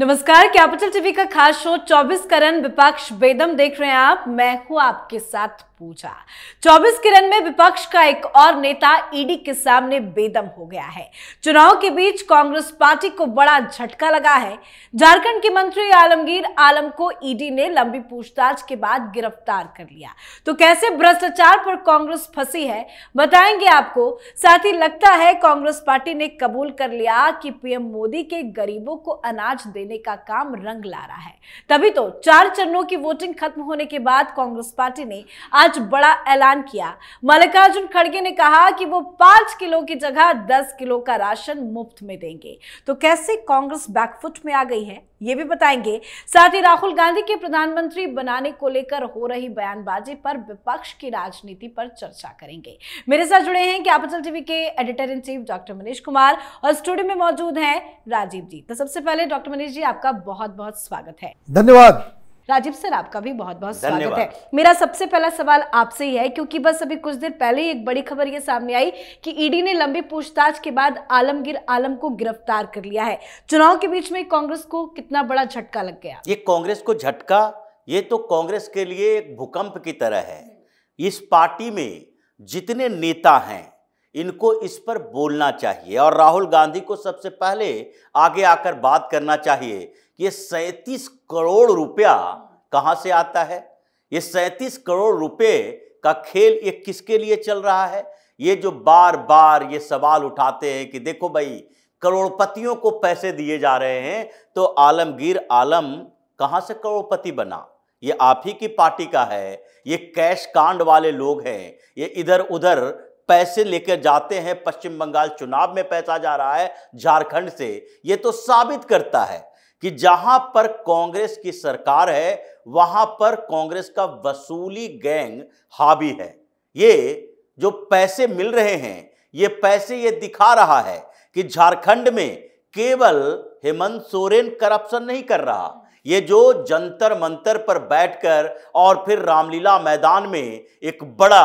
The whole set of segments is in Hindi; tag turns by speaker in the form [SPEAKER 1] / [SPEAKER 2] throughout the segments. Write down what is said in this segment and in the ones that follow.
[SPEAKER 1] नमस्कार कैपिटल टीवी का खास शो 24 करण विपक्ष बेदम देख रहे हैं आप मैं हूं आपके साथ पूछा 24 के रन में विपक्ष का एक और नेता ईडी के सामने बेदम हो गया है चुनाव के बीच कांग्रेस पार्टी को बड़ा झटका लगा है झारखंड के मंत्री आलमगीर आलम को ईडी ने लंबी पूछताछ के बाद गिरफ्तार कर लिया तो कैसे भ्रष्टाचार पर कांग्रेस फंसी है बताएंगे आपको साथ ही लगता है कांग्रेस पार्टी ने कबूल कर लिया कि पीएम मोदी के गरीबों को अनाज देने का काम रंग ला रहा है तभी तो चार चरणों की वोटिंग खत्म होने के बाद कांग्रेस पार्टी ने आज आज बड़ा ऐलान किया मल्लिकार्जुन खड़गे ने कहा कि वो पांच किलो की जगह दस किलो का राशन मुफ्त में देंगे तो कैसे कांग्रेस बैकफुट में आ गई है ये भी बताएंगे साथ ही राहुल गांधी के प्रधानमंत्री बनाने को लेकर हो रही बयानबाजी पर विपक्ष की राजनीति पर चर्चा करेंगे मेरे साथ जुड़े हैं कैपिटल टीवी के editor in chief doctor Manish Kumar और स्टूडियो में मौजूद हैं राजीव जी तो सबसे पहले डॉक्टर मनीष जी आपका बहुत बहुत स्वागत है धन्यवाद राजीव सर आपका भी बहुत बहुत स्वागत है मेरा सबसे पहला सवाल आपसे ही है क्योंकि बस अभी कुछ देर पहले ही एक बड़ी खबर ये सामने आई कि ईडी ने लंबी पूछताछ के बाद आलमगीर आलम को गिरफ्तार कर लिया है चुनाव के बीच में कांग्रेस को कितना बड़ा झटका लग गया
[SPEAKER 2] ये कांग्रेस को झटका ये तो कांग्रेस के लिए एक भूकंप की तरह है इस पार्टी में जितने नेता हैं इनको इस पर बोलना चाहिए और राहुल गांधी को सबसे पहले आगे आकर बात करना चाहिए ये सैंतीस करोड़ रुपया कहाँ से आता है ये सैंतीस करोड़ रुपए का खेल ये किसके लिए चल रहा है ये जो बार बार ये सवाल उठाते हैं कि देखो भाई करोड़पतियों को पैसे दिए जा रहे हैं तो आलमगीर आलम कहाँ से करोड़पति बना ये आप ही की पार्टी का है ये कैश कांड वाले लोग हैं ये इधर उधर पैसे लेकर जाते हैं पश्चिम बंगाल चुनाव में पैसा जा रहा है झारखंड से ये तो साबित करता है कि जहां पर कांग्रेस की सरकार है वहां पर कांग्रेस का वसूली गैंग हावी है ये जो पैसे मिल रहे हैं ये पैसे ये दिखा रहा है कि झारखंड में केवल हेमंत सोरेन करप्शन नहीं कर रहा ये जो जंतर मंतर पर बैठकर और फिर रामलीला मैदान में एक बड़ा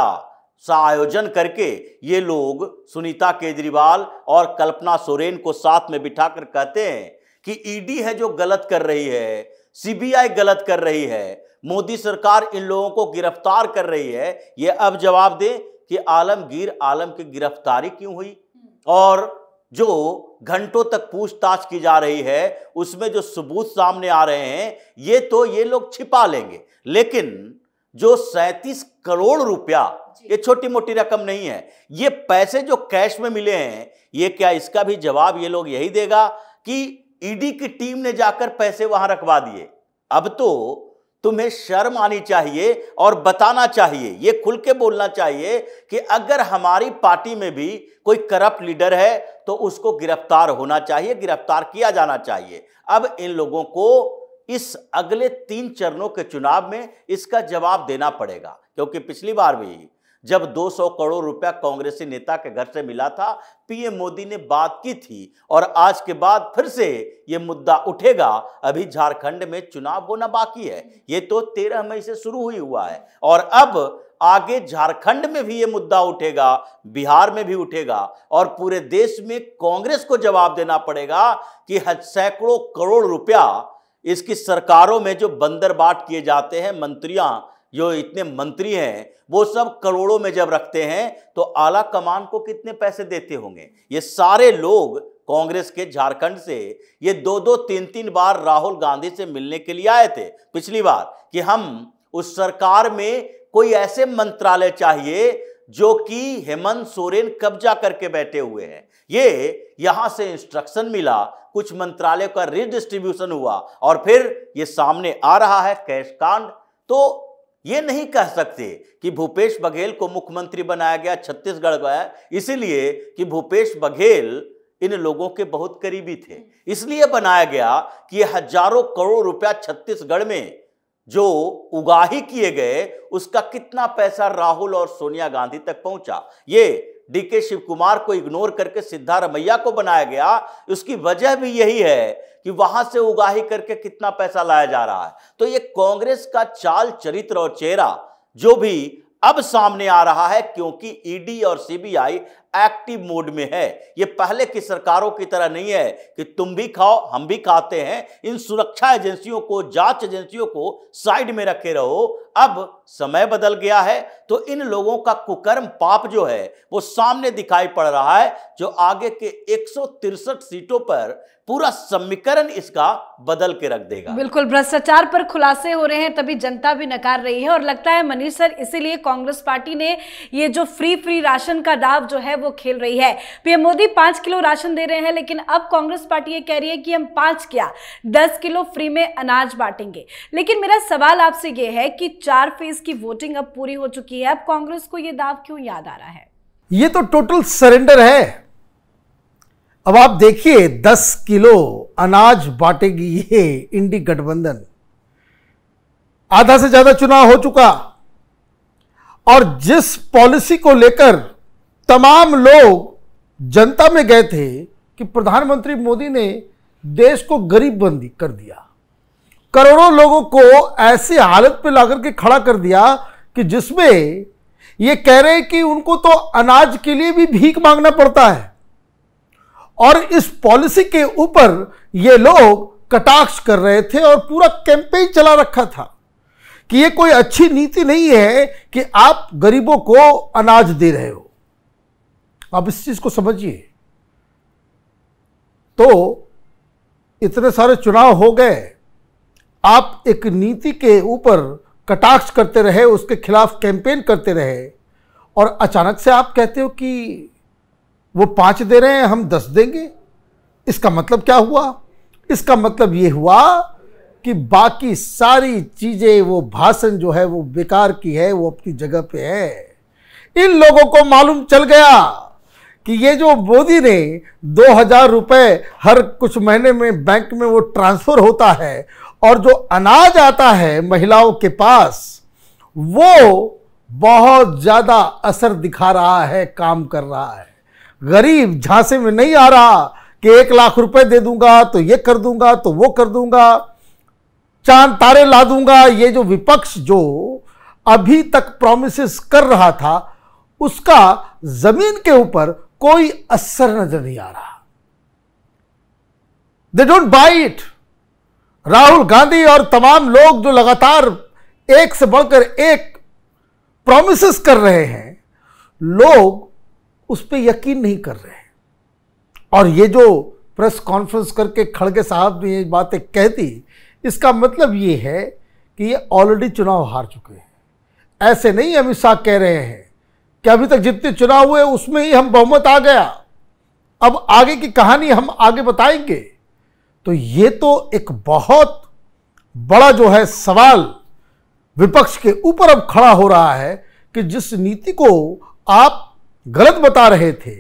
[SPEAKER 2] सा आयोजन करके ये लोग सुनीता केजरीवाल और कल्पना सोरेन को साथ में बिठाकर कहते हैं कि ईडी e है जो गलत कर रही है सीबीआई गलत कर रही है मोदी सरकार इन लोगों को गिरफ्तार कर रही है ये अब जवाब दे कि आलमगीर आलम की गिरफ्तारी क्यों हुई और जो घंटों तक पूछताछ की जा रही है उसमें जो सबूत सामने आ रहे हैं ये तो ये लोग छिपा लेंगे लेकिन जो सैतीस करोड़ रुपया ये छोटी मोटी रकम नहीं है ये पैसे जो कैश में मिले हैं ये क्या इसका भी जवाब ये लोग यही देगा कि ईडी की टीम ने जाकर पैसे वहां रखवा दिए अब तो तुम्हें शर्म आनी चाहिए और बताना चाहिए ये खुल के बोलना चाहिए कि अगर हमारी पार्टी में भी कोई करप्ट लीडर है तो उसको गिरफ्तार होना चाहिए गिरफ्तार किया जाना चाहिए अब इन लोगों को इस अगले तीन चरणों के चुनाव में इसका जवाब देना पड़ेगा क्योंकि पिछली बार भी जब 200 करोड़ रुपया कांग्रेसी नेता के घर से मिला था पीएम मोदी ने बात की थी और आज के बाद फिर से ये मुद्दा उठेगा अभी झारखंड में चुनाव होना बाकी है ये तो तेरह मई से शुरू हुई हुआ है और अब आगे झारखंड में भी ये मुद्दा उठेगा बिहार में भी उठेगा और पूरे देश में कांग्रेस को जवाब देना पड़ेगा कि सैकड़ों करोड़ रुपया इसकी सरकारों में जो बंदर बाट किए जाते हैं मंत्रियां जो इतने मंत्री हैं वो सब करोड़ों में जब रखते हैं तो आला कमान को कितने पैसे देते होंगे ये सारे लोग कांग्रेस के झारखंड से ये दो दो तीन तीन बार राहुल गांधी से मिलने के लिए आए थे पिछली बार कि हम उस सरकार में कोई ऐसे मंत्रालय चाहिए जो कि हेमंत सोरेन कब्जा करके बैठे हुए हैं ये यहां से इंस्ट्रक्शन मिला कुछ मंत्रालय का रिडिस्ट्रीब्यूशन हुआ और फिर ये सामने आ रहा है कैश कांड तो ये नहीं कह सकते कि भूपेश बघेल को मुख्यमंत्री बनाया गया छत्तीसगढ़ गया इसीलिए कि भूपेश बघेल इन लोगों के बहुत करीबी थे इसलिए बनाया गया कि हजारों करोड़ रुपया छत्तीसगढ़ में जो उगाही किए गए उसका कितना पैसा राहुल और सोनिया गांधी तक पहुंचा ये डीके शिव कुमार को इग्नोर करके सिद्धारमैया को बनाया गया उसकी वजह भी यही है कि वहां से उगाही करके कितना पैसा लाया जा रहा है तो ये कांग्रेस का चाल चरित्र और चेहरा जो भी अब सामने आ रहा है क्योंकि ईडी और सीबीआई एक्टिव मोड में है ये पहले की सरकारों की तरह नहीं है कि तुम भी खाओ हम भी खाते हैं इन सुरक्षा एजेंसियों को जांच एजेंसियों को साइड में रखे रहो अब समय बदल गया है तो इन लोगों का कुकर्म पाप जो है वो सामने दिखाई पड़ रहा है जो आगे के एक सीटों पर पूरा समीकरण इसका बदल के रख देगा
[SPEAKER 1] बिल्कुल भ्रष्टाचार पर खुलासे हो रहे हैं तभी जनता भी नकार रही है और लगता है मनीष सर इसीलिए कांग्रेस पार्टी ने ये जो फ्री फ्री राशन का दाव जो है वो खेल रही है पीएम मोदी पांच किलो राशन दे रहे हैं लेकिन अब कांग्रेस पार्टी ये कह रही है कि हम पांच क्या दस किलो फ्री में अनाज बांटेंगे लेकिन मेरा सवाल आपसे ये है कि चार फेज की वोटिंग अब पूरी हो चुकी है अब कांग्रेस को यह दाव क्यों याद आ रहा है
[SPEAKER 3] ये तो टोटल सरेंडर है अब आप देखिए दस किलो अनाज बांटेगी ये इंडी गठबंधन आधा से ज्यादा चुनाव हो चुका और जिस पॉलिसी को लेकर तमाम लोग जनता में गए थे कि प्रधानमंत्री मोदी ने देश को गरीब बंदी कर दिया करोड़ों लोगों को ऐसी हालत पे लाकर के खड़ा कर दिया कि जिसमें ये कह रहे हैं कि उनको तो अनाज के लिए भी भीख मांगना पड़ता है और इस पॉलिसी के ऊपर ये लोग कटाक्ष कर रहे थे और पूरा कैंपेन चला रखा था कि ये कोई अच्छी नीति नहीं है कि आप गरीबों को अनाज दे रहे हो आप इस चीज को समझिए तो इतने सारे चुनाव हो गए आप एक नीति के ऊपर कटाक्ष करते रहे उसके खिलाफ कैंपेन करते रहे और अचानक से आप कहते हो कि वो पांच दे रहे हैं हम दस देंगे इसका मतलब क्या हुआ इसका मतलब ये हुआ कि बाकी सारी चीज़ें वो भाषण जो है वो बेकार की है वो अपनी जगह पे है इन लोगों को मालूम चल गया कि ये जो मोदी ने दो हज़ार रुपये हर कुछ महीने में बैंक में वो ट्रांसफ़र होता है और जो अनाज आता है महिलाओं के पास वो बहुत ज़्यादा असर दिखा रहा है काम कर रहा है गरीब झांसे में नहीं आ रहा कि एक लाख रुपए दे दूंगा तो ये कर दूंगा तो वो कर दूंगा चांद तारे ला दूंगा ये जो विपक्ष जो अभी तक प्रोमिस कर रहा था उसका जमीन के ऊपर कोई असर नजर नहीं आ रहा they don't buy it Rahul Gandhi और तमाम लोग जो लगातार एक से बढ़कर एक प्रोमिस कर रहे हैं लोग उस पर यकीन नहीं कर रहे हैं और ये जो प्रेस कॉन्फ्रेंस करके खड़गे साहब ने ये बातें कह दी इसका मतलब ये है कि ये ऑलरेडी चुनाव हार चुके हैं ऐसे नहीं अमित शाह कह रहे हैं कि अभी तक जितने चुनाव हुए उसमें ही हम बहुमत आ गया अब आगे की कहानी हम आगे बताएंगे तो ये तो एक बहुत बड़ा जो है सवाल विपक्ष के ऊपर अब खड़ा हो रहा है कि जिस नीति को आप गलत बता रहे थे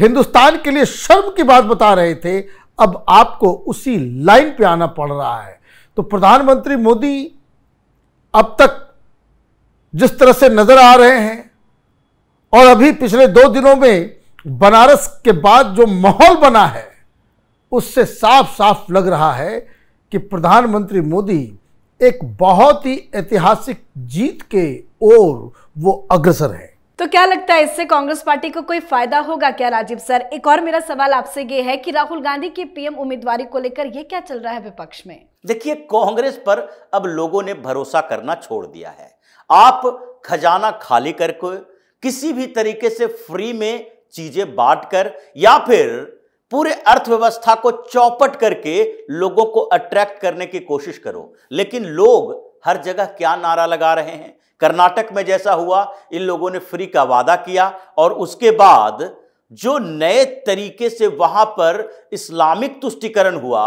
[SPEAKER 3] हिंदुस्तान के लिए शर्म की बात बता रहे थे अब आपको उसी लाइन पे आना पड़ रहा है तो प्रधानमंत्री मोदी अब तक जिस तरह से नजर आ रहे हैं और अभी पिछले दो दिनों में बनारस के बाद जो माहौल बना है उससे साफ साफ लग रहा है कि प्रधानमंत्री मोदी एक बहुत ही ऐतिहासिक जीत के ओर वो अग्रसर है
[SPEAKER 1] तो क्या लगता है इससे कांग्रेस पार्टी को कोई फायदा होगा क्या राजीव सर एक और मेरा सवाल आपसे ये है कि राहुल गांधी की पीएम उम्मीदवारी को लेकर ये क्या चल रहा है विपक्ष में
[SPEAKER 2] देखिए कांग्रेस पर अब लोगों ने भरोसा करना छोड़ दिया है आप खजाना खाली करके किसी भी तरीके से फ्री में चीजें बांटकर या फिर पूरे अर्थव्यवस्था को चौपट करके लोगों को अट्रैक्ट करने की कोशिश करो लेकिन लोग हर जगह क्या नारा लगा रहे हैं कर्नाटक में जैसा हुआ इन लोगों ने फ्री का वादा किया और उसके बाद जो नए तरीके से वहां पर इस्लामिक तुष्टिकरण हुआ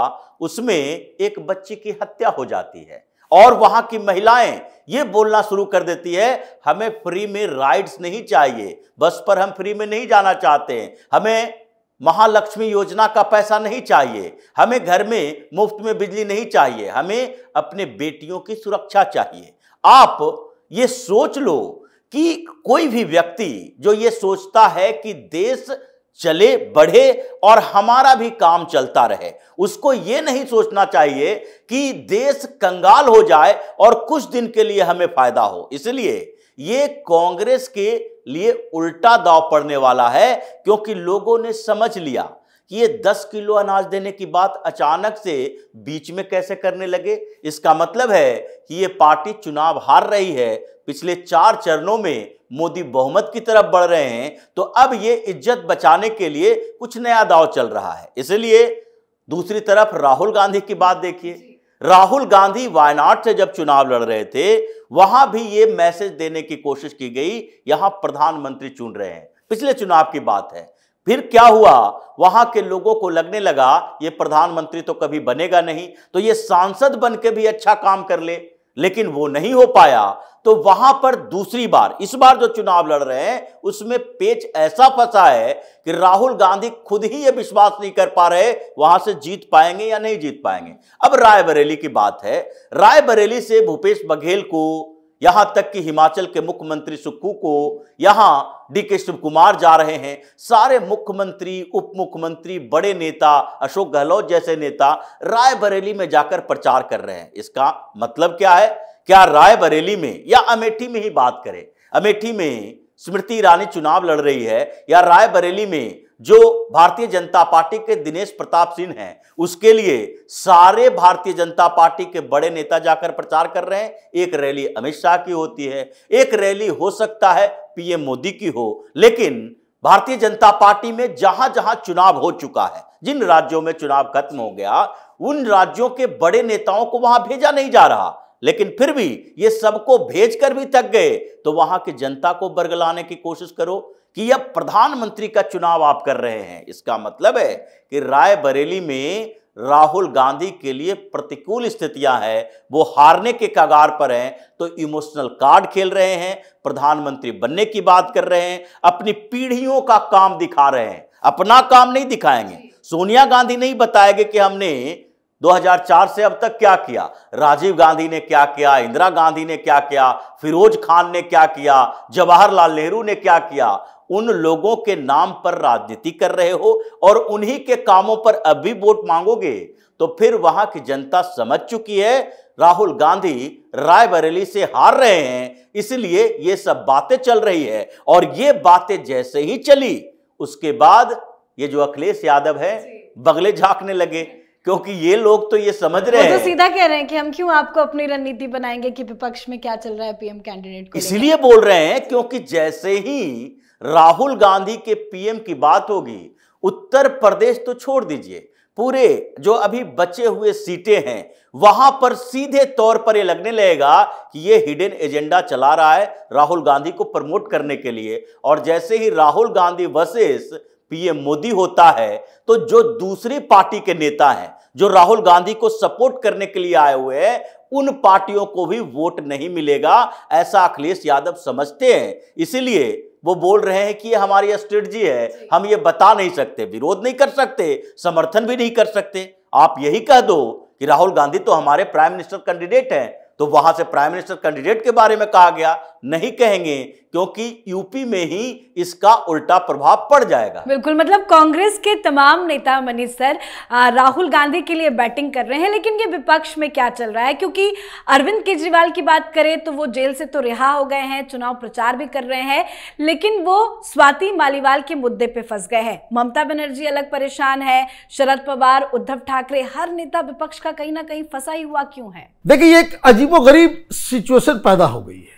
[SPEAKER 2] उसमें एक बच्चे की हत्या हो जाती है और वहां की महिलाएं ये बोलना शुरू कर देती है हमें फ्री में राइड्स नहीं चाहिए बस पर हम फ्री में नहीं जाना चाहते हैं हमें महालक्ष्मी योजना का पैसा नहीं चाहिए हमें घर में मुफ्त में बिजली नहीं चाहिए हमें अपने बेटियों की सुरक्षा चाहिए आप ये सोच लो कि कोई भी व्यक्ति जो ये सोचता है कि देश चले बढ़े और हमारा भी काम चलता रहे उसको ये नहीं सोचना चाहिए कि देश कंगाल हो जाए और कुछ दिन के लिए हमें फायदा हो इसलिए ये कांग्रेस के लिए उल्टा दाव पड़ने वाला है क्योंकि लोगों ने समझ लिया कि ये दस किलो अनाज देने की बात अचानक से बीच में कैसे करने लगे इसका मतलब है कि ये पार्टी चुनाव हार रही है पिछले चार चरणों में मोदी बहुमत की तरफ बढ़ रहे हैं तो अब ये इज्जत बचाने के लिए कुछ नया दाव चल रहा है इसलिए दूसरी तरफ राहुल गांधी की बात देखिए राहुल गांधी वायनाड से जब चुनाव लड़ रहे थे वहां भी ये मैसेज देने की कोशिश की गई यहां प्रधानमंत्री चुन रहे हैं पिछले चुनाव की बात है फिर क्या हुआ वहां के लोगों को लगने लगा ये प्रधानमंत्री तो कभी बनेगा नहीं तो ये सांसद बन के भी अच्छा काम कर ले लेकिन वो नहीं हो पाया तो वहां पर दूसरी बार इस बार जो चुनाव लड़ रहे हैं उसमें पेच ऐसा फंसा है कि राहुल गांधी खुद ही ये विश्वास नहीं कर पा रहे वहां से जीत पाएंगे या नहीं जीत पाएंगे अब रायबरेली की बात है रायबरेली से भूपेश बघेल को यहां तक कि हिमाचल के मुख्यमंत्री सुक्कू को यहां डी के शिव कुमार जा रहे हैं सारे मुख्यमंत्री उप मुख्यमंत्री बड़े नेता अशोक गहलोत जैसे नेता रायबरेली में जाकर प्रचार कर रहे हैं इसका मतलब क्या है क्या रायबरेली में या अमेठी में ही बात करें अमेठी में स्मृति ईरानी चुनाव लड़ रही है या रायबरेली में जो भारतीय जनता पार्टी के दिनेश प्रताप सिंह हैं उसके लिए सारे भारतीय जनता पार्टी के बड़े नेता जाकर प्रचार कर रहे हैं एक रैली अमित शाह की होती है एक रैली हो सकता है पीएम मोदी की हो लेकिन भारतीय जनता पार्टी में जहां जहां चुनाव हो चुका है जिन राज्यों में चुनाव खत्म हो गया उन राज्यों के बड़े नेताओं को वहां भेजा नहीं जा रहा लेकिन फिर भी ये सबको भेजकर भी थक गए तो वहां की जनता को बरगलाने की कोशिश करो कि अब प्रधानमंत्री का चुनाव आप कर रहे हैं इसका मतलब है कि राय बरेली में राहुल गांधी के लिए प्रतिकूल स्थितियां हैं वो हारने के कगार पर हैं तो इमोशनल कार्ड खेल रहे हैं प्रधानमंत्री बनने की बात कर रहे हैं अपनी पीढ़ियों का काम दिखा रहे हैं अपना काम नहीं दिखाएंगे सोनिया गांधी नहीं बताएंगे कि हमने 2004 से अब तक क्या किया राजीव गांधी ने क्या किया इंदिरा गांधी ने क्या किया फिरोज खान ने क्या किया जवाहरलाल नेहरू ने क्या किया उन लोगों के नाम पर राजनीति कर रहे हो और उन्हीं के कामों पर अभी वोट मांगोगे तो फिर वहां की जनता समझ चुकी है राहुल गांधी रायबरेली से हार रहे हैं इसलिए ये सब बातें चल रही है और ये बातें जैसे ही चली उसके बाद ये जो अखिलेश यादव है बगले झांकने लगे क्योंकि ये लोग तो ये समझ रहे तो हैं तो सीधा
[SPEAKER 1] कह रहे हैं कि हम क्यों आपको अपनी रणनीति बनाएंगे कि विपक्ष में क्या चल रहा है पीएम कैंडिडेट
[SPEAKER 2] को इसलिए बोल रहे हैं क्योंकि जैसे ही राहुल गांधी के पीएम की बात होगी उत्तर प्रदेश तो छोड़ दीजिए पूरे जो अभी बचे हुए सीटें हैं वहां पर सीधे तौर पर यह लगने लगेगा कि ये हिडन एजेंडा चला रहा है राहुल गांधी को प्रमोट करने के लिए और जैसे ही राहुल गांधी वर्सेस पीएम मोदी होता है तो जो दूसरी पार्टी के नेता है जो राहुल गांधी को सपोर्ट करने के लिए आए हुए हैं उन पार्टियों को भी वोट नहीं मिलेगा ऐसा अखिलेश यादव समझते हैं इसीलिए वो बोल रहे हैं कि ये हमारी स्ट्रेटजी है हम ये बता नहीं सकते विरोध नहीं कर सकते समर्थन भी नहीं कर सकते आप यही कह दो कि राहुल गांधी तो हमारे प्राइम मिनिस्टर कैंडिडेट हैं तो वहां से प्राइम मिनिस्टर कैंडिडेट के बारे में कहा गया नहीं कहेंगे क्योंकि यूपी में ही इसका उल्टा प्रभाव पड़ जाएगा
[SPEAKER 1] बिल्कुल मतलब कांग्रेस के तमाम नेता मनीष सर राहुल गांधी के लिए बैटिंग कर रहे हैं लेकिन ये विपक्ष में क्या चल रहा है क्योंकि अरविंद केजरीवाल की बात करें तो वो जेल से तो रिहा हो गए हैं चुनाव प्रचार भी कर रहे हैं लेकिन वो स्वाति मालीवाल के मुद्दे पर फंस गए हैं ममता बनर्जी अलग परेशान है शरद पवार उद्धव ठाकरे हर नेता विपक्ष का कहीं ना कहीं फंसा ही हुआ क्यों है
[SPEAKER 3] देखिए एक गरीब सिचुएशन पैदा हो गई है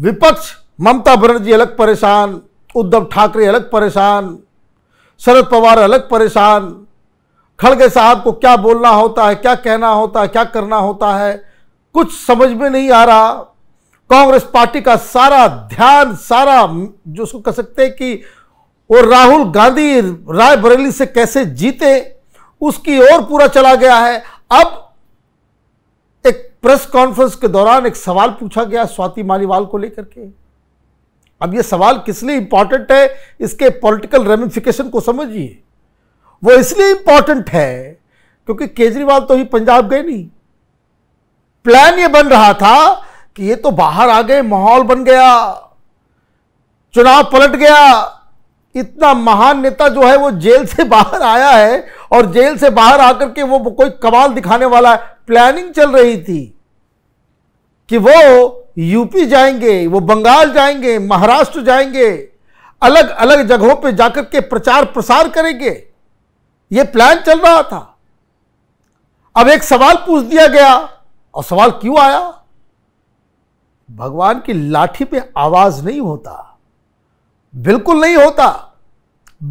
[SPEAKER 3] विपक्ष ममता बनर्जी अलग परेशान उद्धव ठाकरे अलग परेशान शरद पवार अलग परेशान खड़गे साहब को क्या बोलना होता है क्या कहना होता है क्या करना होता है कुछ समझ में नहीं आ रहा कांग्रेस पार्टी का सारा ध्यान सारा जो उसको कह सकते हैं कि वो राहुल गांधी राय बरेली से कैसे जीते उसकी ओर पूरा चला गया है अब प्रेस कॉन्फ्रेंस के दौरान एक सवाल पूछा गया स्वाति मालीवाल को लेकर के अब ये सवाल किस लिए इंपॉर्टेंट है इसके पॉलिटिकल रेमिफिकेशन को समझिए वो इसलिए इंपॉर्टेंट है क्योंकि केजरीवाल तो ही पंजाब गए नहीं प्लान ये बन रहा था कि ये तो बाहर आ गए माहौल बन गया चुनाव पलट गया इतना महान नेता जो है वो जेल से बाहर आया है और जेल से बाहर आकर के वो कोई कमाल दिखाने वाला है प्लानिंग चल रही थी कि वो यूपी जाएंगे वो बंगाल जाएंगे महाराष्ट्र जाएंगे अलग अलग जगहों पे जाकर के प्रचार प्रसार करेंगे ये प्लान चल रहा था अब एक सवाल पूछ दिया गया और सवाल क्यों आया भगवान की लाठी पे आवाज नहीं होता बिल्कुल नहीं होता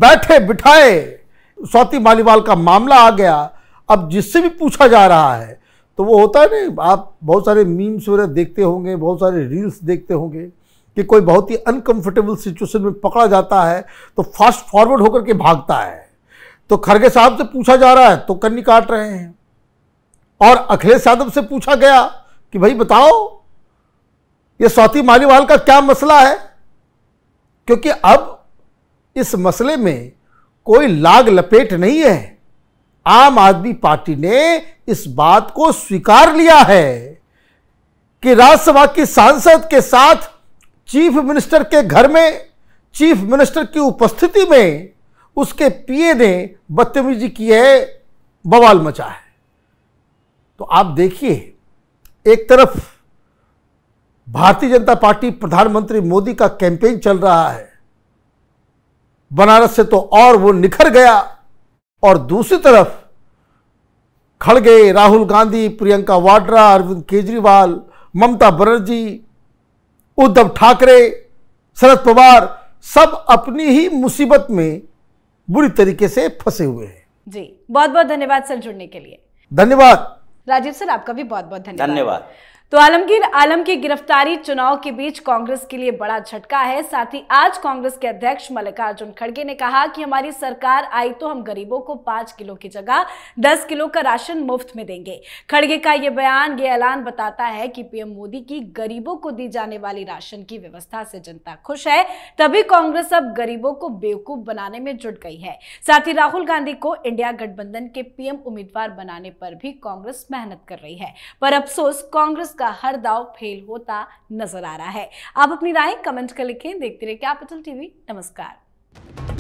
[SPEAKER 3] बैठे बिठाए स्वाति मालीवाल का मामला आ गया अब जिससे भी पूछा जा रहा है तो वो होता है ना आप बहुत सारे मीम्स वगैरह देखते होंगे बहुत सारे रील्स देखते होंगे कि कोई बहुत ही अनकंफर्टेबल सिचुएशन में पकड़ा जाता है तो फास्ट फॉरवर्ड होकर के भागता है तो खड़गे साहब से पूछा जा रहा है तो कन्नी काट रहे हैं और अखिलेश यादव से पूछा गया कि भाई बताओ ये स्वाति मालीवाल का क्या मसला है क्योंकि अब इस मसले में कोई लाग लपेट नहीं है आम आदमी पार्टी ने इस बात को स्वीकार लिया है कि राज्यसभा की सांसद के साथ चीफ मिनिस्टर के घर में चीफ मिनिस्टर की उपस्थिति में उसके पीए ने बदतमीजी की है बवाल मचा है तो आप देखिए एक तरफ भारतीय जनता पार्टी प्रधानमंत्री मोदी का कैंपेन चल रहा है बनारस से तो और वो निखर गया और दूसरी तरफ खड़गे राहुल गांधी प्रियंका वाड्रा अरविंद केजरीवाल ममता बनर्जी उद्धव ठाकरे शरद पवार सब अपनी ही मुसीबत में बुरी तरीके से फंसे हुए हैं
[SPEAKER 1] जी बहुत बहुत धन्यवाद सर जुड़ने के लिए धन्यवाद राजीव सर आपका भी बहुत बहुत धन्यवाद धन्यवाद तो आलमगीर आलम की गिरफ्तारी चुनाव के बीच कांग्रेस के लिए बड़ा झटका है साथ ही आज कांग्रेस के अध्यक्ष मल्लिकार्जुन खड़गे ने कहा कि हमारी सरकार आई तो हम गरीबों को पांच किलो की जगह दस किलो का राशन मुफ्त में देंगे खड़गे का यह बयान ये ऐलान बताता है कि पीएम मोदी की गरीबों को दी जाने वाली राशन की व्यवस्था से जनता खुश है तभी कांग्रेस अब गरीबों को बेवकूफ बनाने में जुट गई है साथ ही राहुल गांधी को इंडिया गठबंधन के पीएम उम्मीदवार बनाने पर भी कांग्रेस मेहनत कर रही है पर अफसोस कांग्रेस उसका हर दाव फेल होता नजर आ रहा है आप अपनी राय कमेंट कर लिखें देखते रहे कैपिटल टीवी नमस्कार